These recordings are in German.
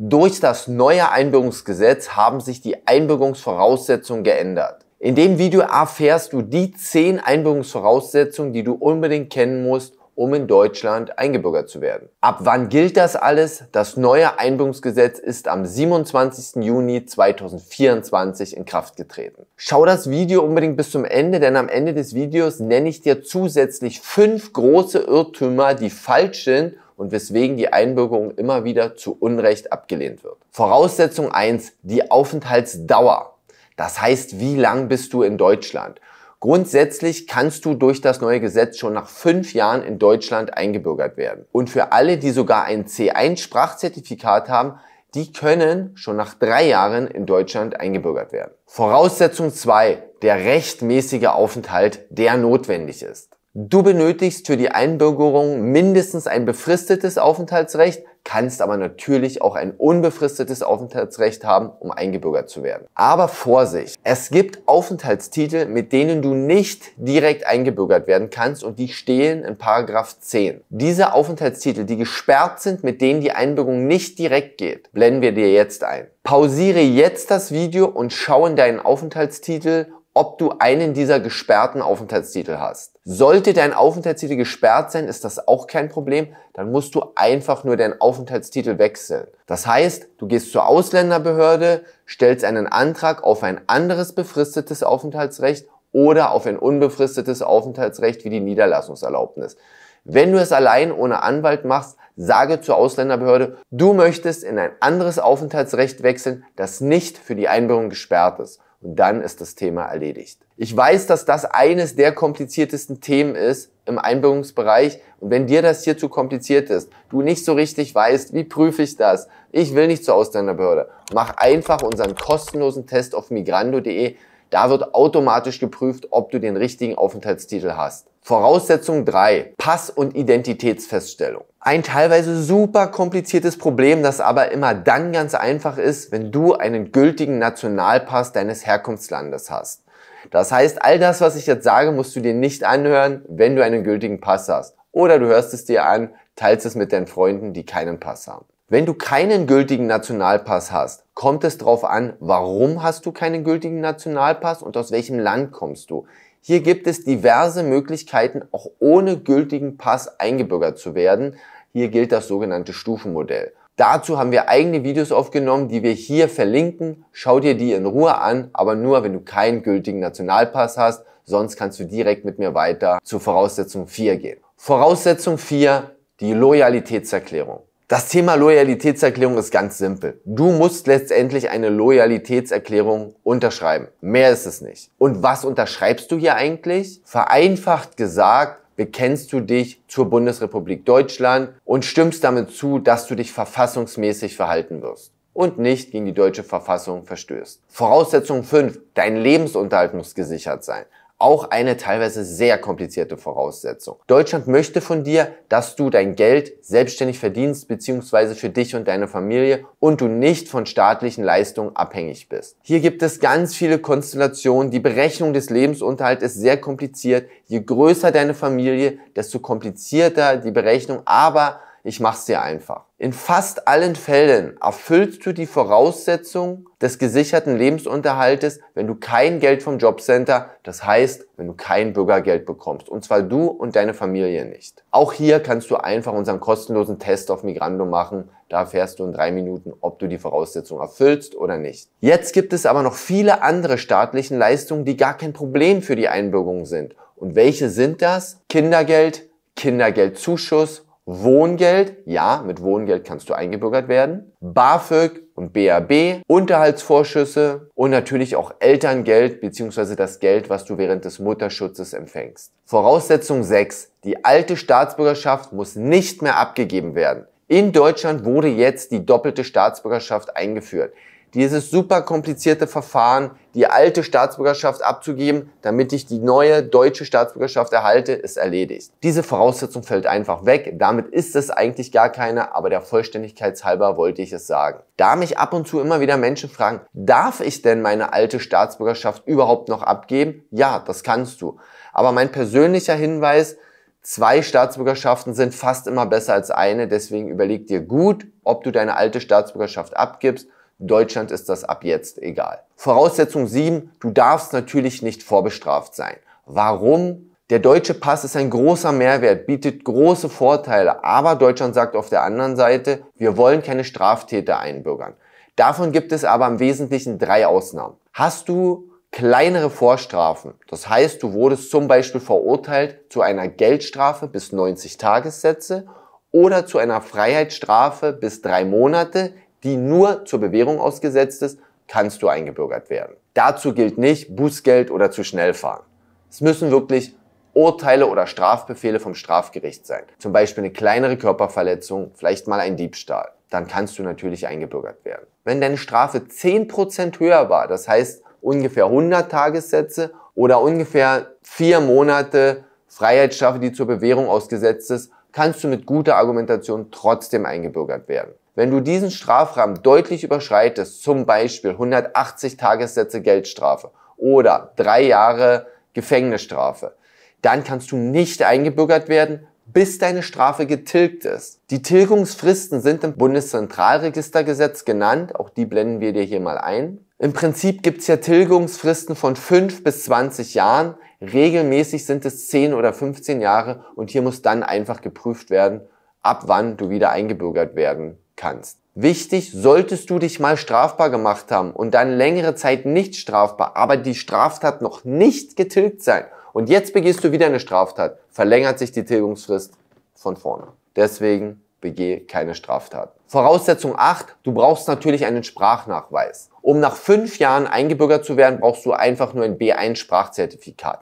Durch das neue Einbürgerungsgesetz haben sich die Einbürgerungsvoraussetzungen geändert. In dem Video erfährst du die 10 Einbürgerungsvoraussetzungen, die du unbedingt kennen musst, um in Deutschland eingebürgert zu werden. Ab wann gilt das alles? Das neue Einbürgerungsgesetz ist am 27. Juni 2024 in Kraft getreten. Schau das Video unbedingt bis zum Ende, denn am Ende des Videos nenne ich dir zusätzlich fünf große Irrtümer, die falsch sind und weswegen die Einbürgerung immer wieder zu Unrecht abgelehnt wird. Voraussetzung 1, die Aufenthaltsdauer. Das heißt, wie lang bist du in Deutschland? Grundsätzlich kannst du durch das neue Gesetz schon nach fünf Jahren in Deutschland eingebürgert werden. Und für alle, die sogar ein C1-Sprachzertifikat haben, die können schon nach drei Jahren in Deutschland eingebürgert werden. Voraussetzung 2. Der rechtmäßige Aufenthalt, der notwendig ist. Du benötigst für die Einbürgerung mindestens ein befristetes Aufenthaltsrecht, kannst aber natürlich auch ein unbefristetes Aufenthaltsrecht haben, um eingebürgert zu werden. Aber Vorsicht, es gibt Aufenthaltstitel, mit denen du nicht direkt eingebürgert werden kannst und die stehen in Paragraph 10. Diese Aufenthaltstitel, die gesperrt sind, mit denen die Einbürgerung nicht direkt geht, blenden wir dir jetzt ein. Pausiere jetzt das Video und schau in deinen Aufenthaltstitel ob du einen dieser gesperrten Aufenthaltstitel hast. Sollte dein Aufenthaltstitel gesperrt sein, ist das auch kein Problem. Dann musst du einfach nur deinen Aufenthaltstitel wechseln. Das heißt, du gehst zur Ausländerbehörde, stellst einen Antrag auf ein anderes befristetes Aufenthaltsrecht oder auf ein unbefristetes Aufenthaltsrecht wie die Niederlassungserlaubnis. Wenn du es allein ohne Anwalt machst, sage zur Ausländerbehörde, du möchtest in ein anderes Aufenthaltsrecht wechseln, das nicht für die Einbürgerung gesperrt ist und dann ist das Thema erledigt. Ich weiß, dass das eines der kompliziertesten Themen ist im Einbildungsbereich und wenn dir das hier zu kompliziert ist, du nicht so richtig weißt, wie prüfe ich das, ich will nicht zur Ausländerbehörde, mach einfach unseren kostenlosen Test auf migrando.de, da wird automatisch geprüft, ob du den richtigen Aufenthaltstitel hast. Voraussetzung 3, Pass- und Identitätsfeststellung ein teilweise super kompliziertes Problem, das aber immer dann ganz einfach ist, wenn du einen gültigen Nationalpass deines Herkunftslandes hast. Das heißt, all das, was ich jetzt sage, musst du dir nicht anhören, wenn du einen gültigen Pass hast. Oder du hörst es dir an, teilst es mit deinen Freunden, die keinen Pass haben. Wenn du keinen gültigen Nationalpass hast, kommt es darauf an, warum hast du keinen gültigen Nationalpass und aus welchem Land kommst du. Hier gibt es diverse Möglichkeiten, auch ohne gültigen Pass eingebürgert zu werden. Hier gilt das sogenannte Stufenmodell. Dazu haben wir eigene Videos aufgenommen, die wir hier verlinken. Schau dir die in Ruhe an, aber nur, wenn du keinen gültigen Nationalpass hast. Sonst kannst du direkt mit mir weiter zur Voraussetzung 4 gehen. Voraussetzung 4, die Loyalitätserklärung. Das Thema Loyalitätserklärung ist ganz simpel. Du musst letztendlich eine Loyalitätserklärung unterschreiben. Mehr ist es nicht. Und was unterschreibst du hier eigentlich? Vereinfacht gesagt, bekennst du dich zur Bundesrepublik Deutschland und stimmst damit zu, dass du dich verfassungsmäßig verhalten wirst und nicht gegen die deutsche Verfassung verstößt. Voraussetzung 5. Dein Lebensunterhalt muss gesichert sein auch eine teilweise sehr komplizierte Voraussetzung. Deutschland möchte von dir, dass du dein Geld selbstständig verdienst bzw. für dich und deine Familie und du nicht von staatlichen Leistungen abhängig bist. Hier gibt es ganz viele Konstellationen. Die Berechnung des Lebensunterhalts ist sehr kompliziert. Je größer deine Familie, desto komplizierter die Berechnung, aber ich mach's dir einfach. In fast allen Fällen erfüllst du die Voraussetzung des gesicherten Lebensunterhaltes, wenn du kein Geld vom Jobcenter, das heißt, wenn du kein Bürgergeld bekommst. Und zwar du und deine Familie nicht. Auch hier kannst du einfach unseren kostenlosen Test auf Migrando machen. Da erfährst du in drei Minuten, ob du die Voraussetzung erfüllst oder nicht. Jetzt gibt es aber noch viele andere staatlichen Leistungen, die gar kein Problem für die Einbürgerung sind. Und welche sind das? Kindergeld, Kindergeldzuschuss Wohngeld, ja, mit Wohngeld kannst du eingebürgert werden. BAföG und BAB, Unterhaltsvorschüsse und natürlich auch Elterngeld bzw. das Geld, was du während des Mutterschutzes empfängst. Voraussetzung 6. Die alte Staatsbürgerschaft muss nicht mehr abgegeben werden. In Deutschland wurde jetzt die doppelte Staatsbürgerschaft eingeführt dieses super komplizierte Verfahren, die alte Staatsbürgerschaft abzugeben, damit ich die neue deutsche Staatsbürgerschaft erhalte, ist erledigt. Diese Voraussetzung fällt einfach weg. Damit ist es eigentlich gar keine, aber der Vollständigkeit halber wollte ich es sagen. Da mich ab und zu immer wieder Menschen fragen, darf ich denn meine alte Staatsbürgerschaft überhaupt noch abgeben? Ja, das kannst du. Aber mein persönlicher Hinweis, Zwei Staatsbürgerschaften sind fast immer besser als eine, deswegen überleg dir gut, ob du deine alte Staatsbürgerschaft abgibst Deutschland ist das ab jetzt egal. Voraussetzung 7, du darfst natürlich nicht vorbestraft sein. Warum? Der deutsche Pass ist ein großer Mehrwert, bietet große Vorteile, aber Deutschland sagt auf der anderen Seite, wir wollen keine Straftäter einbürgern. Davon gibt es aber im Wesentlichen drei Ausnahmen. Hast du kleinere Vorstrafen, das heißt du wurdest zum Beispiel verurteilt zu einer Geldstrafe bis 90 Tagessätze oder zu einer Freiheitsstrafe bis drei Monate die nur zur Bewährung ausgesetzt ist, kannst du eingebürgert werden. Dazu gilt nicht Bußgeld oder zu schnell fahren. Es müssen wirklich Urteile oder Strafbefehle vom Strafgericht sein. Zum Beispiel eine kleinere Körperverletzung, vielleicht mal ein Diebstahl. Dann kannst du natürlich eingebürgert werden. Wenn deine Strafe 10% höher war, das heißt ungefähr 100 Tagessätze oder ungefähr vier Monate Freiheitsstrafe, die zur Bewährung ausgesetzt ist, kannst du mit guter Argumentation trotzdem eingebürgert werden. Wenn du diesen Strafrahmen deutlich überschreitest, zum Beispiel 180 Tagessätze Geldstrafe oder drei Jahre Gefängnisstrafe, dann kannst du nicht eingebürgert werden, bis deine Strafe getilgt ist. Die Tilgungsfristen sind im Bundeszentralregistergesetz genannt, auch die blenden wir dir hier mal ein. Im Prinzip gibt's ja Tilgungsfristen von 5 bis 20 Jahren, regelmäßig sind es 10 oder 15 Jahre und hier muss dann einfach geprüft werden, ab wann du wieder eingebürgert werden kannst. Wichtig, solltest du dich mal strafbar gemacht haben und dann längere Zeit nicht strafbar, aber die Straftat noch nicht getilgt sein und jetzt begehst du wieder eine Straftat, verlängert sich die Tilgungsfrist von vorne. Deswegen begehe keine Straftat. Voraussetzung 8, du brauchst natürlich einen Sprachnachweis. Um nach fünf Jahren eingebürgert zu werden, brauchst du einfach nur ein B1-Sprachzertifikat.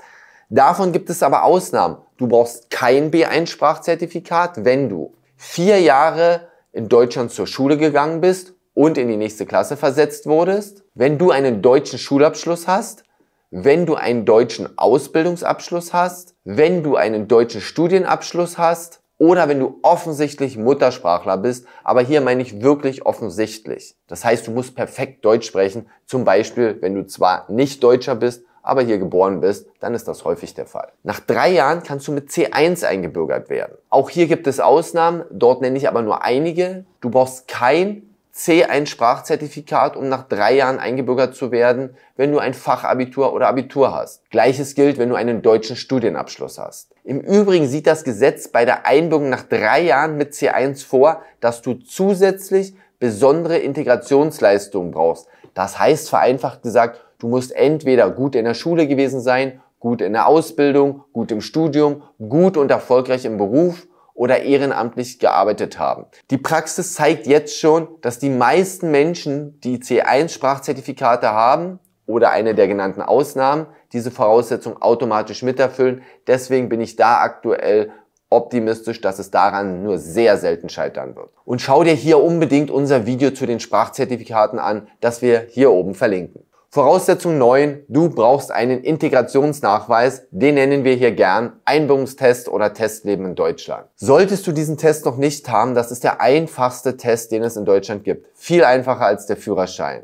Davon gibt es aber Ausnahmen. Du brauchst kein B1-Sprachzertifikat, wenn du vier Jahre in Deutschland zur Schule gegangen bist und in die nächste Klasse versetzt wurdest, wenn du einen deutschen Schulabschluss hast, wenn du einen deutschen Ausbildungsabschluss hast, wenn du einen deutschen Studienabschluss hast oder wenn du offensichtlich Muttersprachler bist, aber hier meine ich wirklich offensichtlich. Das heißt, du musst perfekt Deutsch sprechen, zum Beispiel, wenn du zwar nicht Deutscher bist, aber hier geboren bist, dann ist das häufig der Fall. Nach drei Jahren kannst du mit C1 eingebürgert werden. Auch hier gibt es Ausnahmen, dort nenne ich aber nur einige. Du brauchst kein C1-Sprachzertifikat, um nach drei Jahren eingebürgert zu werden, wenn du ein Fachabitur oder Abitur hast. Gleiches gilt, wenn du einen deutschen Studienabschluss hast. Im Übrigen sieht das Gesetz bei der Einbürgerung nach drei Jahren mit C1 vor, dass du zusätzlich besondere Integrationsleistungen brauchst. Das heißt vereinfacht gesagt, Du musst entweder gut in der Schule gewesen sein, gut in der Ausbildung, gut im Studium, gut und erfolgreich im Beruf oder ehrenamtlich gearbeitet haben. Die Praxis zeigt jetzt schon, dass die meisten Menschen, die C1-Sprachzertifikate haben oder eine der genannten Ausnahmen, diese Voraussetzung automatisch miterfüllen. Deswegen bin ich da aktuell optimistisch, dass es daran nur sehr selten scheitern wird. Und schau dir hier unbedingt unser Video zu den Sprachzertifikaten an, das wir hier oben verlinken. Voraussetzung 9, du brauchst einen Integrationsnachweis, den nennen wir hier gern Einbürgerungstest oder Testleben in Deutschland. Solltest du diesen Test noch nicht haben, das ist der einfachste Test, den es in Deutschland gibt. Viel einfacher als der Führerschein.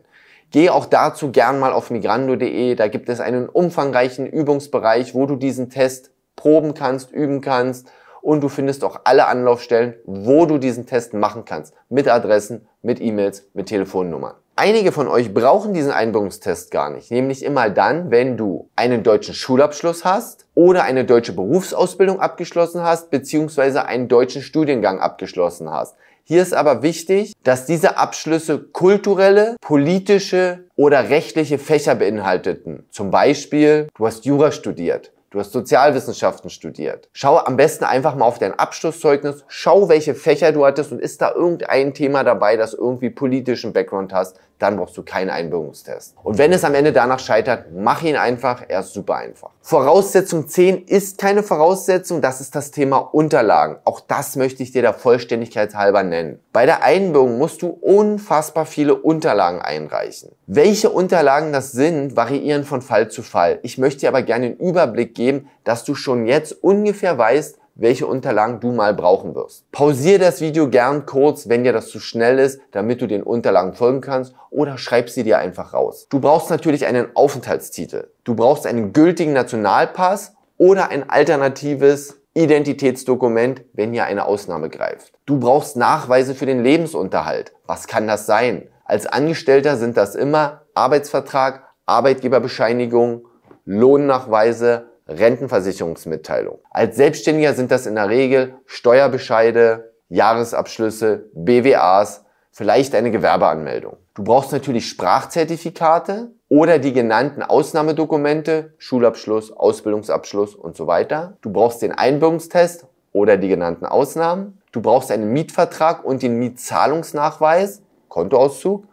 Geh auch dazu gern mal auf migrando.de, da gibt es einen umfangreichen Übungsbereich, wo du diesen Test proben kannst, üben kannst und du findest auch alle Anlaufstellen, wo du diesen Test machen kannst. Mit Adressen, mit E-Mails, mit Telefonnummern. Einige von euch brauchen diesen Einbürgerungstest gar nicht, nämlich immer dann, wenn du einen deutschen Schulabschluss hast oder eine deutsche Berufsausbildung abgeschlossen hast, bzw. einen deutschen Studiengang abgeschlossen hast. Hier ist aber wichtig, dass diese Abschlüsse kulturelle, politische oder rechtliche Fächer beinhalteten. Zum Beispiel, du hast Jura studiert du hast Sozialwissenschaften studiert. Schau am besten einfach mal auf dein Abschlusszeugnis, schau, welche Fächer du hattest und ist da irgendein Thema dabei, das irgendwie politischen Background hast, dann brauchst du keinen Einbürgerungstest. Und wenn es am Ende danach scheitert, mach ihn einfach, er ist super einfach. Voraussetzung 10 ist keine Voraussetzung, das ist das Thema Unterlagen. Auch das möchte ich dir der Vollständigkeit halber nennen. Bei der Einbürgerung musst du unfassbar viele Unterlagen einreichen. Welche Unterlagen das sind, variieren von Fall zu Fall. Ich möchte dir aber gerne einen Überblick geben, dass du schon jetzt ungefähr weißt, welche Unterlagen du mal brauchen wirst. Pausier das Video gern kurz, wenn dir das zu schnell ist, damit du den Unterlagen folgen kannst oder schreib sie dir einfach raus. Du brauchst natürlich einen Aufenthaltstitel. Du brauchst einen gültigen Nationalpass oder ein alternatives Identitätsdokument, wenn hier eine Ausnahme greift. Du brauchst Nachweise für den Lebensunterhalt. Was kann das sein? Als Angestellter sind das immer Arbeitsvertrag, Arbeitgeberbescheinigung, Lohnnachweise, Rentenversicherungsmitteilung. Als Selbstständiger sind das in der Regel Steuerbescheide, Jahresabschlüsse, BWAs, vielleicht eine Gewerbeanmeldung. Du brauchst natürlich Sprachzertifikate oder die genannten Ausnahmedokumente, Schulabschluss, Ausbildungsabschluss und so weiter. Du brauchst den Einbürgerungstest oder die genannten Ausnahmen. Du brauchst einen Mietvertrag und den Mietzahlungsnachweis, Kontoauszug.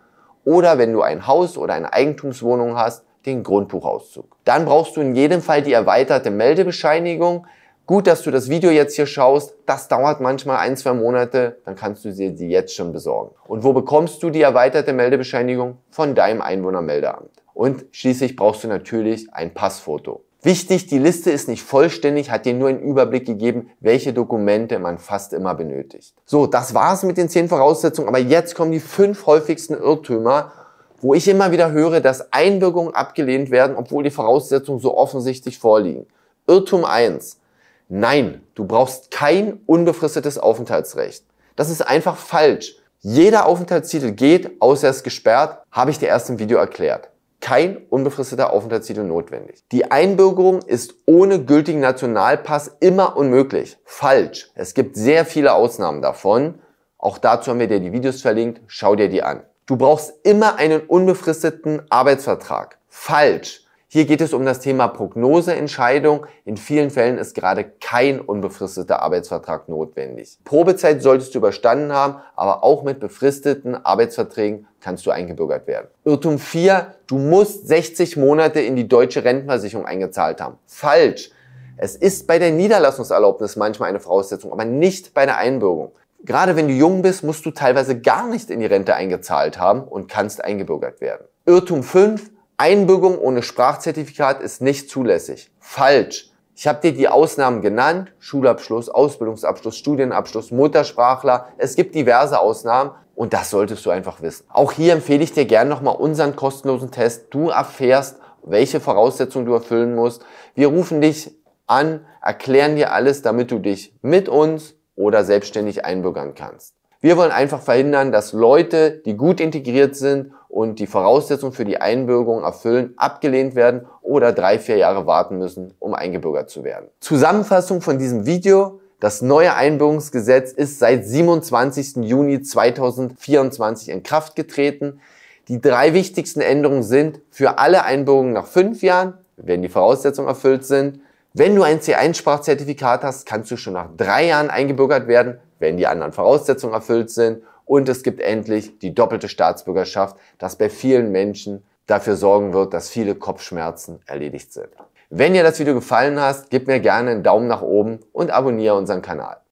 Oder wenn du ein Haus oder eine Eigentumswohnung hast, den Grundbuchauszug. Dann brauchst du in jedem Fall die erweiterte Meldebescheinigung. Gut, dass du das Video jetzt hier schaust. Das dauert manchmal ein, zwei Monate. Dann kannst du dir die jetzt schon besorgen. Und wo bekommst du die erweiterte Meldebescheinigung? Von deinem Einwohnermeldeamt. Und schließlich brauchst du natürlich ein Passfoto. Wichtig, die Liste ist nicht vollständig, hat dir nur einen Überblick gegeben, welche Dokumente man fast immer benötigt. So, das war's mit den zehn Voraussetzungen, aber jetzt kommen die fünf häufigsten Irrtümer wo ich immer wieder höre, dass Einbürgerungen abgelehnt werden, obwohl die Voraussetzungen so offensichtlich vorliegen. Irrtum 1. Nein, du brauchst kein unbefristetes Aufenthaltsrecht. Das ist einfach falsch. Jeder Aufenthaltstitel geht, außer er ist gesperrt, habe ich dir erst im Video erklärt. Kein unbefristeter Aufenthaltstitel notwendig. Die Einbürgerung ist ohne gültigen Nationalpass immer unmöglich. Falsch. Es gibt sehr viele Ausnahmen davon. Auch dazu haben wir dir die Videos verlinkt. Schau dir die an. Du brauchst immer einen unbefristeten Arbeitsvertrag. Falsch. Hier geht es um das Thema Prognoseentscheidung. In vielen Fällen ist gerade kein unbefristeter Arbeitsvertrag notwendig. Probezeit solltest du überstanden haben, aber auch mit befristeten Arbeitsverträgen kannst du eingebürgert werden. Irrtum 4. Du musst 60 Monate in die deutsche Rentenversicherung eingezahlt haben. Falsch. Es ist bei der Niederlassungserlaubnis manchmal eine Voraussetzung, aber nicht bei der Einbürgerung. Gerade wenn du jung bist, musst du teilweise gar nicht in die Rente eingezahlt haben und kannst eingebürgert werden. Irrtum 5. Einbürgerung ohne Sprachzertifikat ist nicht zulässig. Falsch. Ich habe dir die Ausnahmen genannt. Schulabschluss, Ausbildungsabschluss, Studienabschluss, Muttersprachler. Es gibt diverse Ausnahmen und das solltest du einfach wissen. Auch hier empfehle ich dir gerne nochmal unseren kostenlosen Test. Du erfährst, welche Voraussetzungen du erfüllen musst. Wir rufen dich an, erklären dir alles, damit du dich mit uns oder selbstständig einbürgern kannst. Wir wollen einfach verhindern, dass Leute, die gut integriert sind und die Voraussetzungen für die Einbürgerung erfüllen, abgelehnt werden oder drei, vier Jahre warten müssen, um eingebürgert zu werden. Zusammenfassung von diesem Video. Das neue Einbürgerungsgesetz ist seit 27. Juni 2024 in Kraft getreten. Die drei wichtigsten Änderungen sind für alle Einbürgerungen nach fünf Jahren, wenn die Voraussetzungen erfüllt sind, wenn du ein C1-Sprachzertifikat hast, kannst du schon nach drei Jahren eingebürgert werden, wenn die anderen Voraussetzungen erfüllt sind. Und es gibt endlich die doppelte Staatsbürgerschaft, das bei vielen Menschen dafür sorgen wird, dass viele Kopfschmerzen erledigt sind. Wenn dir das Video gefallen hat, gib mir gerne einen Daumen nach oben und abonniere unseren Kanal.